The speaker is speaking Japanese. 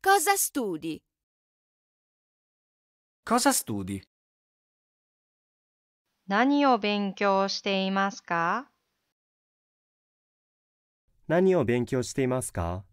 Cosa studi? Cosa studi? 何を勉強していますか何を勉強していますか